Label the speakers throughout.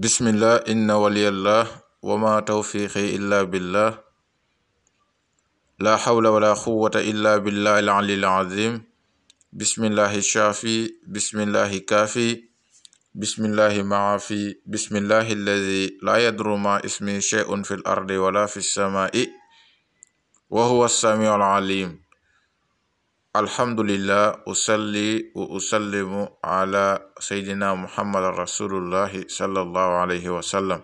Speaker 1: بسم الله إن ولي الله وما توفيقي إلا بالله لا حول ولا قوة إلا بالله العلي العظيم بسم الله الشافي بسم الله كافي بسم الله معافي بسم الله الذي لا يدر ما اسمه شيء في الأرض ولا في السماء وهو السميع العليم الحمد لله أصلي وأسلم على سيدنا محمد رسول الله صلى الله عليه وسلم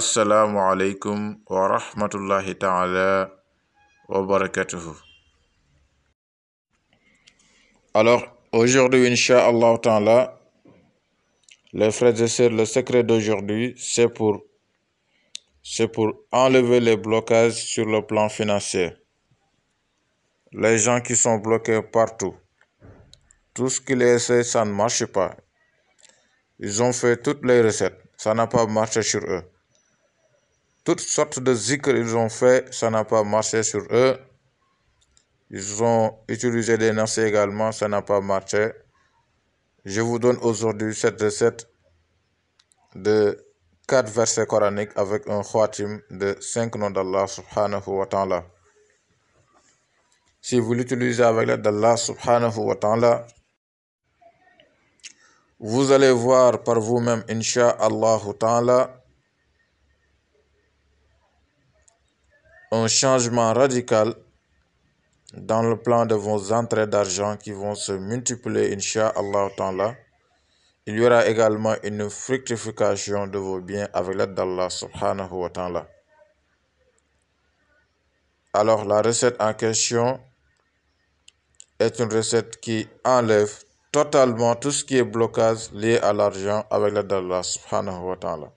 Speaker 1: السلام عليكم ورحمة الله تعالى وبركاته Alors aujourd'hui, Inch'Allah Ta'ala, les frères et sœurs, le secret d'aujourd'hui, c'est pour, c'est pour enlever les blocages sur le plan financier. les gens qui sont bloqués partout. Tout ce qu'ils essaient, ça ne marche pas. Ils ont fait toutes les recettes, ça n'a pas marché sur eux. Toutes sortes de zikr ils ont fait, ça n'a pas marché sur eux. Ils ont utilisé des nasses également, ça n'a pas marché. Je vous donne aujourd'hui cette recette de quatre versets coraniques avec un khwatim de cinq noms d'Allah subhanahu wa ta'ala si vous l'utilisez avec l'aide d'Allah subhanahu wa ta'ala, vous allez voir par vous-même, Inch'Allah ta'ala, un changement radical dans le plan de vos entrées d'argent qui vont se multiplier, Inch'Allah ta'ala. Il y aura également une fructification de vos biens avec l'aide d'Allah subhanahu wa ta'ala. Alors la recette en question est une recette qui enlève totalement tout ce qui est blocage lié à l'argent avec l'aide d'Allah subhanahu wa ta'ala.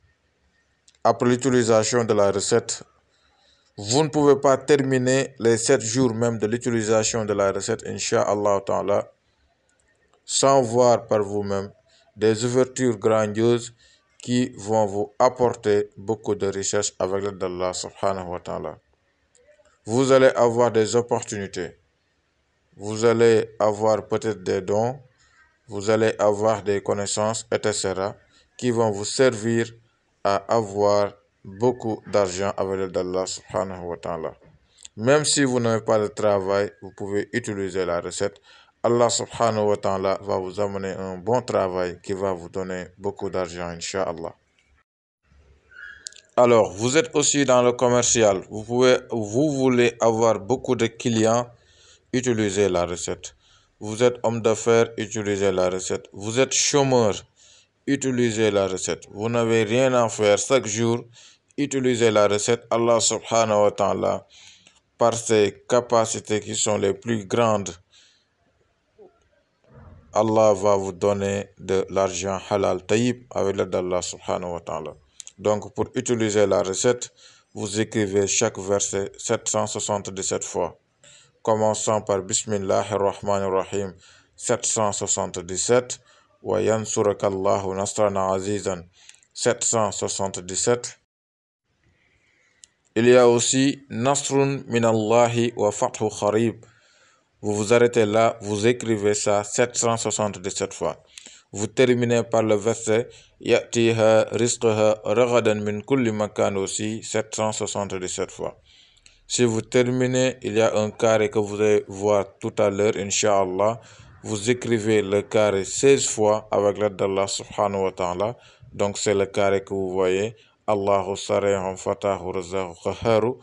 Speaker 1: Après l'utilisation de la recette, vous ne pouvez pas terminer les 7 jours même de l'utilisation de la recette, Inch'Allah ta'ala, sans voir par vous-même des ouvertures grandioses qui vont vous apporter beaucoup de richesses avec l'aide d'Allah subhanahu wa ta'ala. Vous allez avoir des opportunités vous allez avoir peut-être des dons, vous allez avoir des connaissances, etc., qui vont vous servir à avoir beaucoup d'argent avec d'Allah subhanahu wa ta'ala. Même si vous n'avez pas de travail, vous pouvez utiliser la recette. Allah subhanahu wa ta'ala va vous amener un bon travail qui va vous donner beaucoup d'argent, inshallah. Alors, vous êtes aussi dans le commercial. Vous pouvez, vous voulez avoir beaucoup de clients utilisez la recette. Vous êtes homme d'affaires, utilisez la recette. Vous êtes chômeur, utilisez la recette. Vous n'avez rien à faire chaque jour, utilisez la recette. Allah subhanahu wa ta'ala, par ses capacités qui sont les plus grandes, Allah va vous donner de l'argent halal taïb avec l'aide d'Allah subhanahu wa ta'ala. Donc pour utiliser la recette, vous écrivez chaque verset 777 fois commençant par Bismillah ar-Rahman rahim 777, Wa yansurakallahu nasran azizan 777. Il y a aussi Nasrun minallahi wa fathu kharib. Vous vous arrêtez là, vous écrivez ça 777 fois. Vous terminez par le verset Ya'tiha rizqaha ragadan min kulli makan aussi 777 fois. Si vous terminez, il y a un carré que vous allez voir tout à l'heure, Inch'Allah. Vous écrivez le carré 16 fois avec l'aide d'Allah subhanahu wa ta'ala. Donc c'est le carré que vous voyez. Allahu sarayhum fatahu khaharu.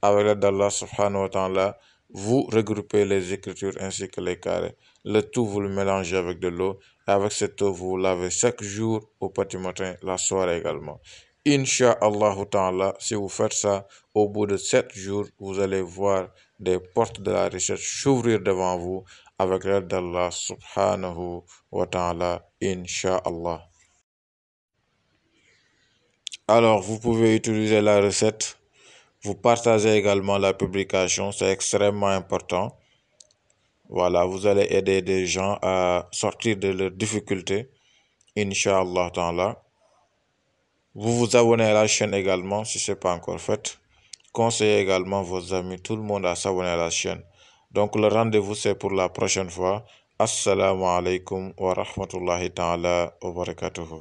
Speaker 1: Avec l'aide d'Allah subhanahu wa ta'ala, vous regroupez les écritures ainsi que les carrés. Le tout, vous le mélangez avec de l'eau. Avec cette eau, vous, vous lavez chaque jour, au petit matin, la soirée également inshaallah, si vous faites ça, au bout de sept jours, vous allez voir des portes de la recherche s'ouvrir devant vous avec l'aide d'Allah Subhanahu wa Ta'ala, inshaallah. Alors, vous pouvez utiliser la recette. Vous partagez également la publication, c'est extrêmement important. Voilà, vous allez aider des gens à sortir de leurs difficultés, Inch'Allah Ta'ala. Vous vous abonnez à la chaîne également si ce n'est pas encore fait. Conseillez également vos amis, tout le monde à s'abonner à la chaîne. Donc le rendez-vous c'est pour la prochaine fois. Assalamu alaikum wa rahmatullahi ta'ala wa barakatuhu.